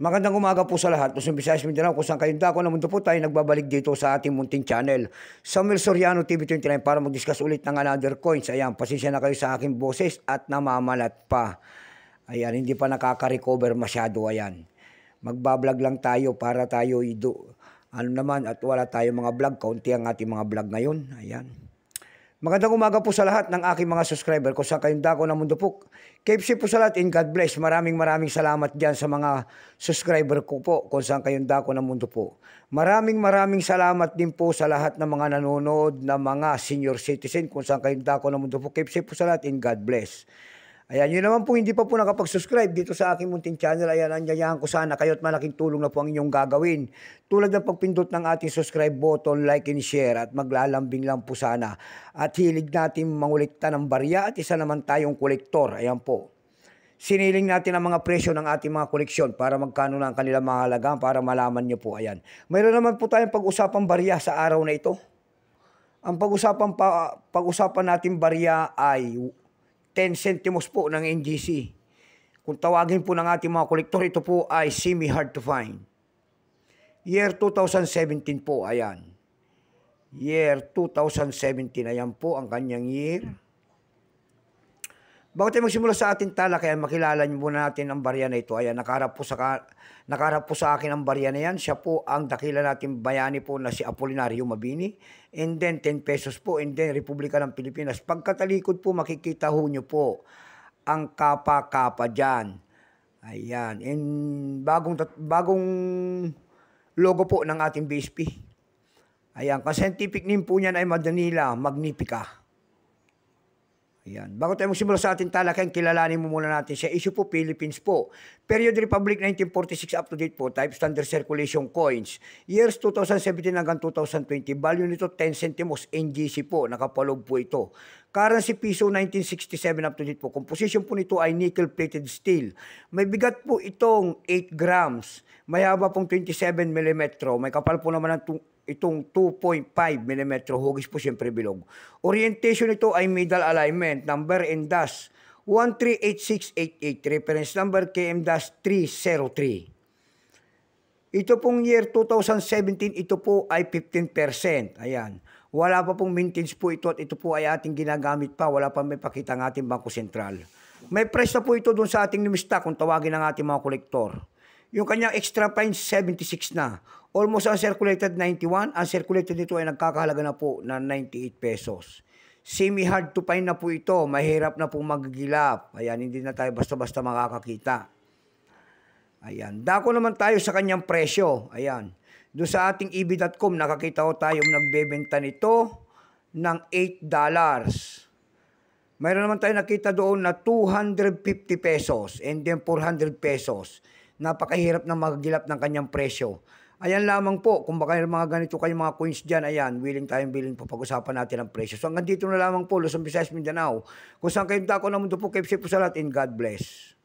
Magandang umaga po sa lahat. Kusang Visayas Mindanao, saan kayong dako na mundo po tayo nagbabalik dito sa ating munting channel. Samuel Soriano TV29 para mag-discuss ulit ng another coins. Ayan, pasensya na kayo sa aking boses at namamalat pa. Ayan, hindi pa nakaka-recover masyado. Ayan, magbablog lang tayo para tayo ido. Ano naman, at wala tayo mga vlog. Kaunti ang ating mga vlog ngayon. Ayan. Magandang umaga po sa lahat ng aking mga subscriber ko sa kayong dako ng mundo po. KFC po sa lahat and God bless. Maraming maraming salamat dyan sa mga subscriber ko po kung saan kayong dako ng mundo po. Maraming maraming salamat din po sa lahat ng mga nanonood na mga senior citizen kung saan kayong dako ng mundo po. KFC po sa lahat and God bless. Ayan, yun naman po hindi pa po nakapag-subscribe dito sa aking munting channel. Ayan, anyayahan ko sana kayo at malaking tulong na po ang inyong gagawin. Tulad ng pagpindot ng ating subscribe button, like and share at maglalambing lang po sana. At hilig natin mangulikta ng barya at isa naman tayong kolektor. Ayan po. Siniling natin ang mga presyo ng ating mga koleksyon para magkano na ang kanilang mahalaga para malaman nyo po. Ayan. Mayroon naman po tayong pag-usapang barya sa araw na ito. Ang pag-usapan pa, pag-usapan natin barya ay 10 centimos po ng NGC. Kung tawagin po ng ating mga kolektor, ito po ay semi-hard to find. Year 2017 po, ayan. Year 2017, ayan po ang kanyang year. Bago tayo magsimula sa ating tala, kaya makilala niyo muna natin ang barya na ito. Ayan, nakaharap po sa, nakaharap po sa akin ang barya na yan. Siya po ang dakila natin bayani po na si Apolinario Mabini. And then 10 pesos po, and then Republika ng Pilipinas. Pagkatalikod po, makikita ho nyo po ang kapa-kapa dyan. Ayan, in bagong, bagong logo po ng ating BSP. Ayan, ang scientific name po niyan ay Madanila Magnifica. Ayan. Bago tayo magsimula sa ating talakang, kilalanin mo muna natin siya. Issue po, Philippines po. Period Republic 1946 up to date po, type standard circulation coins. Years 2017 hanggang 2020, value nito 10 centimos, NGC po, nakapalob po ito. Currency Piso 1967 up to date po. Composition po nito ay nickel-plated steel. May bigat po itong 8 grams. May haba pong 27 mm. May kapal po naman ng itong 2.5 mm. Hugis po siyempre bilog. Orientation nito ay middle alignment. Number and dash 1386888. Reference number KM-303. Ito pong year 2017, ito po ay 15%. Ayan. Wala pa pong maintenance po ito at ito po ay ating ginagamit pa. Wala pa may pakita ng ating Bangko Sentral. May price po ito doon sa ating lumista kung tawagin ng ating mga kolektor. Yung kanyang extra fine, 76 na. Almost uncirculated, 91. Uncirculated nito ay nagkakahalaga na po na 98 pesos. Semi-hard to find na po ito. Mahirap na po magigilap. Ayan, hindi na tayo basta-basta makakakita. Ayan. Dako naman tayo sa kanyang presyo. Ayan. Do sa ating ebi.com, nakakita ko tayo nagbebenta nito ng $8. Mayroon naman tayo nakita doon na 250 pesos and then 400 pesos. Napakahirap na magilap ng kanyang presyo. Ayan lamang po, kung baka mga ganito kayong mga coins dyan, ayan, willing tayong willing po, pag-usapan natin ang presyo. So hanggang dito na lamang po, Luzon, Visayas, Mindanao. Kung saan kayong dako na mundo po, keep po sa lahat and God bless.